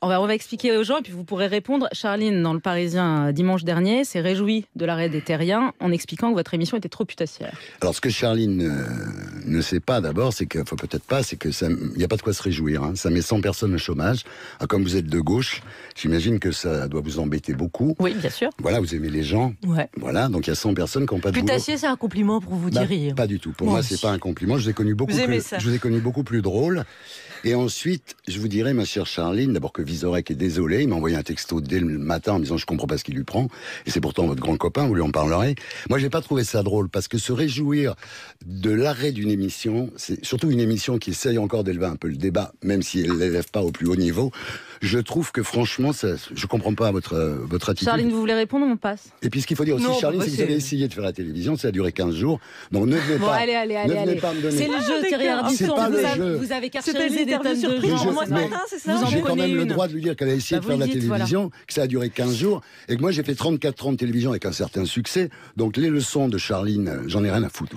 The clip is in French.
On va, expliquer aux gens et puis vous pourrez répondre. Charline, dans le Parisien euh, dimanche dernier, s'est réjouie de l'arrêt des terriens en expliquant que votre émission était trop putassière. Alors, ce que Charline euh, ne sait pas d'abord, c'est qu'il peut-être pas, c'est qu'il n'y a pas de quoi se réjouir. Hein. Ça met 100 personnes au chômage. Ah, comme vous êtes de gauche, j'imagine que ça doit vous embêter beaucoup. Oui, bien sûr. Voilà, vous aimez les gens. Ouais. Voilà, donc il y a 100 personnes qui n'ont pas de Putassier, c'est un compliment pour vous, bah, dire pas du tout. Pour moi, c'est n'est pas un compliment. Je vous ai connu beaucoup, plus, je vous ai connu beaucoup plus drôle. Et ensuite, je vous dirais, ma chère Charline, d'abord, que Vizorek est désolé. Il m'a envoyé un texto dès le matin en disant je comprends pas ce qu'il lui prend. Et c'est pourtant votre grand copain, vous lui en parlerez. Moi, j'ai pas trouvé ça drôle parce que se réjouir de l'arrêt d'une émission, c'est surtout une émission qui essaye encore d'élever un peu le débat, même si elle l'élève pas au plus haut niveau. Je trouve que franchement, ça, je comprends pas votre, euh, votre attitude. Charline, vous voulez répondre on passe Et puis ce qu'il faut dire aussi, Charline, bah, c'est que vous avez essayé de faire la télévision, ça a duré 15 jours. Donc ne venez bon, pas. allez, allez, allez. allez. C'est le jeu, Thierry Ardisson. Vous avez cartérisé des tonnes de gens. Moi, ce matin, c'est ça J'ai quand même le droit de lui dire qu'elle a essayé bah, de faire la télévision, que ça a duré 15 jours. Et que moi, j'ai fait 34 ans de télévision avec un certain succès. Donc les leçons de Charline, j'en ai rien à foutre.